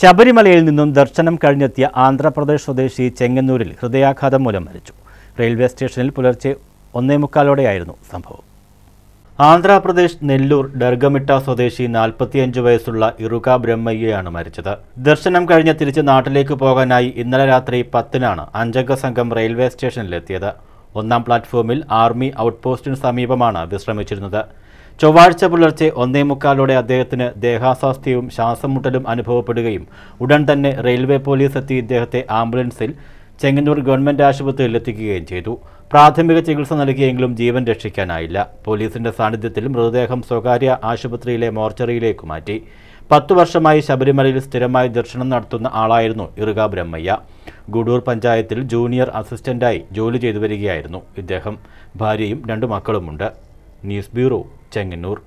ശബരിമലയിൽ നിന്നും ദർശനം കഴിഞ്ഞെത്തിയ ആന്ധ്രാപ്രദേശ് സ്വദേശി ചെങ്ങന്നൂരിൽ ഹൃദയാഘാതം മൂലം മരിച്ചു റെയിൽവേ സ്റ്റേഷനിൽ പുലർച്ചെ ഒന്നേ മുക്കാലോടെയായിരുന്നു സംഭവം ആന്ധ്രാപ്രദേശ് നെല്ലൂർ ഡർഗമിട്ട സ്വദേശി നാൽപ്പത്തിയഞ്ച് വയസ്സുള്ള ഇറുക ബ്രഹ്മയ്യയാണ് മരിച്ചത് ദർശനം കഴിഞ്ഞ് തിരിച്ച് നാട്ടിലേക്ക് പോകാനായി ഇന്നലെ രാത്രി പത്തിനാണ് അഞ്ചംഗ സംഘം റെയിൽവേ സ്റ്റേഷനിലെത്തിയത് ഒന്നാം പ്ലാറ്റ്ഫോമിൽ ആർമി ഔട്ട്പോസ്റ്റിന് സമീപമാണ് വിശ്രമിച്ചിരുന്നത് ചൊവ്വാഴ്ച പുലർച്ചെ മുക്കാലോടെ അദ്ദേഹത്തിന് ദേഹാസ്വാസ്ഥ്യവും ശ്വാസംമുട്ടലും അനുഭവപ്പെടുകയും ഉടൻ തന്നെ റെയിൽവേ പോലീസ് എത്തി ഇദ്ദേഹത്തെ ആംബുലൻസിൽ ചെങ്ങന്നൂർ ഗവൺമെന്റ് ആശുപത്രിയിൽ എത്തിക്കുകയും ചെയ്തു പ്രാഥമിക ചികിത്സ നൽകിയെങ്കിലും ജീവൻ രക്ഷിക്കാനായില്ല പോലീസിന്റെ സാന്നിധ്യത്തിൽ മൃതദേഹം സ്വകാര്യ ആശുപത്രിയിലെ മോർച്ചറിയിലേക്ക് മാറ്റി പത്തു വർഷമായി ശബരിമലയിൽ സ്ഥിരമായി ദർശനം നടത്തുന്ന ആളായിരുന്നു ഇറുക ബ്രഹ്മയ്യ ഗുഡൂർ പഞ്ചായത്തിൽ ജൂനിയർ അസിസ്റ്റന്റായി ജോലി ചെയ്തു വരികയായിരുന്നു ഇദ്ദേഹം ഭാര്യയും രണ്ടു മക്കളുമുണ്ട് ന്യൂസ് ബ്യൂറോ ചെങ്ങന്നൂർ